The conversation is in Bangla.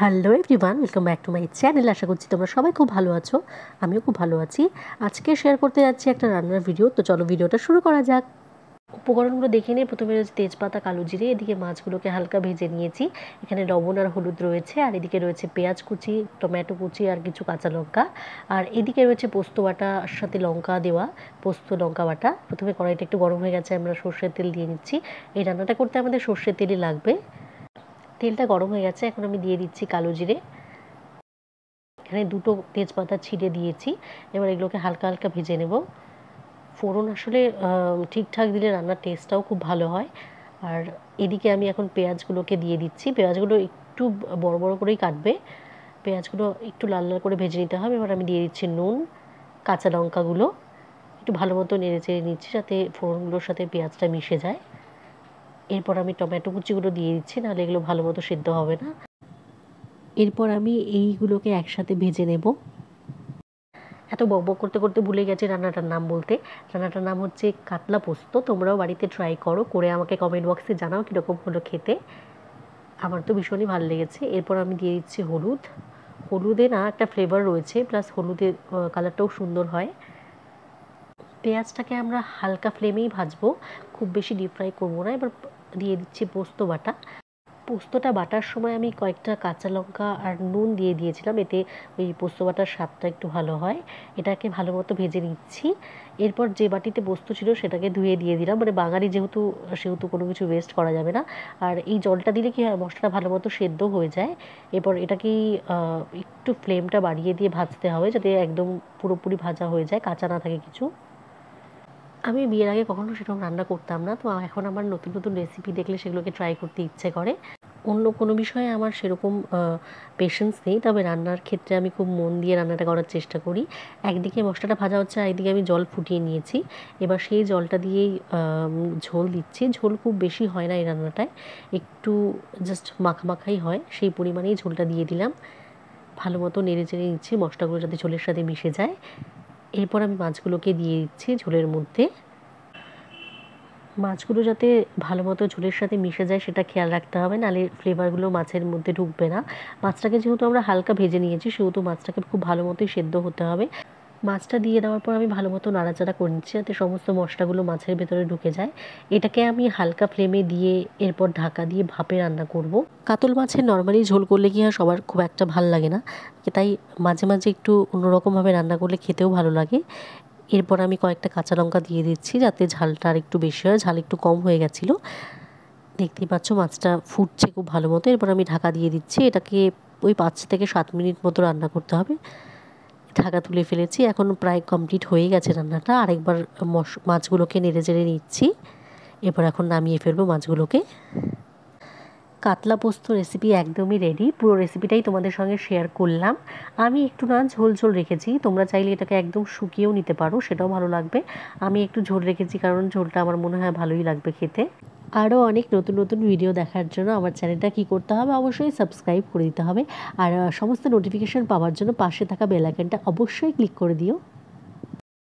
hello everyone welcome back to my channel আশা করছি তোমরা সবাই খুব ভালো আছো আমিও খুব ভালো আছি আজকে শেয়ার করতে যাচ্ছি একটা রান্নার ভিডিও তো চলো ভিডিওটা শুরু করা যাক উপকরণগুলো দেখে নিয়ে প্রথমে রয়েছে তেজপাতা কালো জিরে এদিকে মাছগুলোকে হালকা ভেজে নিয়েছি এখানে লবণ আর হলুদ রয়েছে আর এদিকে রয়েছে পেঁয়াজ কুচি টমেটো কুচি আর কিছু কাঁচা লঙ্কা আর এদিকে রয়েছে পোস্ত বাটার সাথে লঙ্কা দেওয়া পোস্ত লঙ্কা বাটা প্রথমে কড়াইটা একটু গরম হয়ে গেছে আমরা সর্ষের তেল দিয়ে নিচ্ছি এই রান্নাটা করতে আমাদের সর্ষের তেলই লাগবে তেলটা গরম হয়ে গেছে এখন আমি দিয়ে দিচ্ছি কালো জিরে এখানে দুটো তেজপাতা ছিঁড়ে দিয়েছি এবার এগুলোকে হালকা হালকা ভেজে নেব ফোড়ন আসলে ঠিকঠাক দিলে রান্নার টেস্টটাও খুব ভালো হয় আর এদিকে আমি এখন পেঁয়াজগুলোকে দিয়ে দিচ্ছি পেঁয়াজগুলো একটু বড় বড় করেই কাটবে পেঁয়াজগুলো একটু লাল লাল করে ভেজে নিতে হবে এবার আমি দিয়ে দিচ্ছি নুন কাঁচা লঙ্কাগুলো একটু ভালো মতো নেড়ে চেড়ে নিচ্ছি যাতে ফোড়নগুলোর সাথে পেঁয়াজটা মিশে যায় এরপর আমি টমেটো কুচিগুলো দিয়ে দিচ্ছি নাহলে এগুলো ভালো মতো সিদ্ধ হবে না এরপর আমি এইগুলোকে একসাথে ভেজে নেব এত বকবক করতে করতে ভুলে গেছি রান্নাটার নাম বলতে রান্নাটার নাম হচ্ছে কাতলা পোস্ত তোমরাও বাড়িতে ট্রাই করো করে আমাকে কমেন্ট বক্সে জানাও কীরকম হলো খেতে আমার তো ভীষণই ভালো লেগেছে এরপর আমি দিয়ে দিচ্ছি হলুদ হলুদে না একটা ফ্লেভার রয়েছে প্লাস হলুদের কালারটাও সুন্দর হয় পেঁয়াজটাকে আমরা হালকা ফ্লেমেই ভাজবো খুব বেশি ডিপ ফ্রাই করবো না এবার দিয়ে দিচ্ছি পোস্ত বাটা পোস্তটা বাটার সময় আমি কয়েকটা কাঁচা লঙ্কা আর নুন দিয়ে দিয়েছিলাম এতে ওই পোস্ত বাটার স্বাদটা একটু ভালো হয় এটাকে ভালো মতো ভেজে নিচ্ছি এরপর যে বাটিতে পোস্ত ছিল সেটাকে ধুয়ে দিয়ে দিলাম মানে বাঙালি যেহেতু সেহেতু কোনো কিছু ওয়েস্ট করা যাবে না আর এই জলটা দিলে কি হয় মশলাটা ভালো মতো সেদ্ধ হয়ে যায় এরপর এটাকেই একটু ফ্লেমটা বাড়িয়ে দিয়ে ভাজতে হবে যাতে একদম পুরোপুরি ভাজা হয়ে যায় কাঁচা না থাকে কিছু আমি বিয়ের আগে কখনো সেরকম রান্না করতাম না তো এখন আমার নতুন নতুন রেসিপি দেখলে সেগুলোকে ট্রাই করতে ইচ্ছে করে অন্য কোনো বিষয়ে আমার সেরকম পেশেন্স নেই তবে রান্নার ক্ষেত্রে আমি খুব মন দিয়ে রান্নাটা করার চেষ্টা করি একদিকে মশলাটা ভাজা হচ্ছে আর একদিকে আমি জল ফুটিয়ে নিয়েছি এবার সেই জলটা দিয়েই ঝোল দিচ্ছি ঝোল খুব বেশি হয় না এই রান্নাটায় একটু জাস্ট মাখামাখাই হয় সেই পরিমাণেই ঝোলটা দিয়ে দিলাম ভালো মতো নেড়ে চেড়ে নিচ্ছি মশলাগুলো যাতে ঝোলের সাথে মিশে যায় এরপর আমি মাছগুলোকে দিয়ে দিচ্ছি ঝোলের মধ্যে মাছগুলো যাতে ভালো মতো ঝোলের সাথে মিশে যায় সেটা খেয়াল রাখতে হবে নাহলে ফ্লেভারগুলো মাছের মধ্যে ঢুকবে না মাছটাকে যেহেতু আমরা হালকা ভেজে নিয়েছি সেহেতু মাছটাকে খুব ভালো মতোই সেদ্ধ হতে হবে মাছটা দিয়ে দেওয়ার পর আমি ভালো মতো নাড়াচাড়া করে নিচ্ছি যাতে সমস্ত মশলাগুলো মাছের ভেতরে ঢুকে যায় এটাকে আমি হালকা ফ্লেমে দিয়ে এরপর ঢাকা দিয়ে ভাপে রান্না করব কাতল মাছের নর্মালি ঝোল করলে কি হয় সবার খুব একটা ভাল লাগে না তাই মাঝে মাঝে একটু অন্যরকমভাবে রান্না করলে খেতেও ভালো লাগে এরপর আমি কয়েকটা কাঁচা লঙ্কা দিয়ে দিচ্ছি যাতে ঝালটা আর একটু বেশি হয় ঝাল একটু কম হয়ে গেছিলো দেখতেই পাচ্ছ মাছটা ফুটছে খুব ভালো মতো এরপর আমি ঢাকা দিয়ে দিচ্ছি এটাকে ওই পাঁচ থেকে সাত মিনিট মতো রান্না করতে হবে ঢাকা তুলে ফেলেছি এখন প্রায় কমপ্লিট হয়ে গেছে রান্নাটা আরেকবার মাছগুলোকে নেড়ে জেড়ে নিচ্ছি এবার এখন নামিয়ে ফেলবো মাছগুলোকে কাতলা পোস্ত রেসিপি একদমই রেডি পুরো রেসিপিটাই তোমাদের সঙ্গে শেয়ার করলাম আমি একটু না ঝোল ঝোল রেখেছি তোমরা চাইলে এটাকে একদম শুকিয়েও নিতে পারো সেটাও ভালো লাগবে আমি একটু ঝোল রেখেছি কারণ ঝোলটা আমার মনে হয় ভালোই লাগবে খেতে আরও অনেক নতুন নতুন ভিডিও দেখার জন্য আমার চ্যানেলটা কি করতে হবে অবশ্যই সাবস্ক্রাইব করে দিতে হবে আর সমস্ত নোটিফিকেশান পাওয়ার জন্য পাশে থাকা বেলাইকনটা অবশ্যই ক্লিক করে দিও